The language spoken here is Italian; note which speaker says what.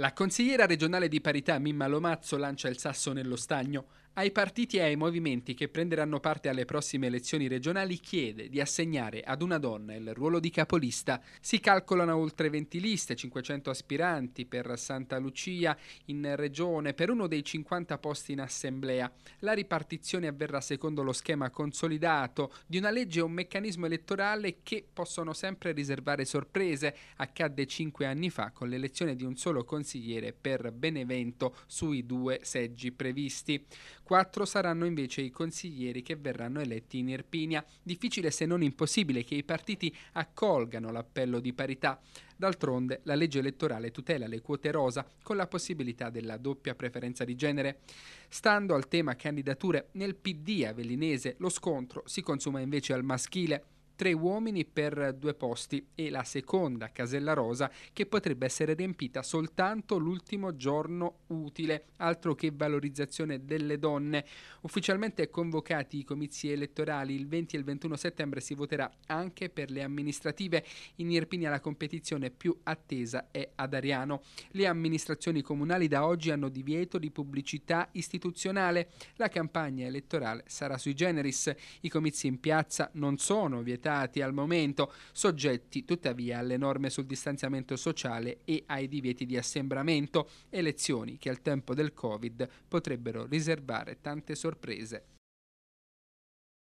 Speaker 1: La consigliera regionale di parità Mimma Lomazzo lancia il sasso nello stagno. Ai partiti e ai movimenti che prenderanno parte alle prossime elezioni regionali chiede di assegnare ad una donna il ruolo di capolista. Si calcolano oltre 20 liste, 500 aspiranti per Santa Lucia in regione, per uno dei 50 posti in assemblea. La ripartizione avverrà secondo lo schema consolidato di una legge e un meccanismo elettorale che possono sempre riservare sorprese. Accadde 5 anni fa con l'elezione di un solo consigliere per Benevento sui due seggi previsti. Quattro saranno invece i consiglieri che verranno eletti in Irpinia. Difficile se non impossibile che i partiti accolgano l'appello di parità. D'altronde la legge elettorale tutela le quote rosa con la possibilità della doppia preferenza di genere. Stando al tema candidature, nel PD avellinese lo scontro si consuma invece al maschile tre uomini per due posti e la seconda casella rosa che potrebbe essere riempita soltanto l'ultimo giorno utile, altro che valorizzazione delle donne. Ufficialmente convocati i comizi elettorali il 20 e il 21 settembre si voterà anche per le amministrative. In Irpinia la competizione più attesa è ad Ariano. Le amministrazioni comunali da oggi hanno divieto di pubblicità istituzionale. La campagna elettorale sarà sui generis. I comizi in piazza non sono vietati vietati al momento, soggetti tuttavia alle norme sul distanziamento sociale e ai divieti di assembramento, elezioni che al tempo del Covid potrebbero riservare tante sorprese.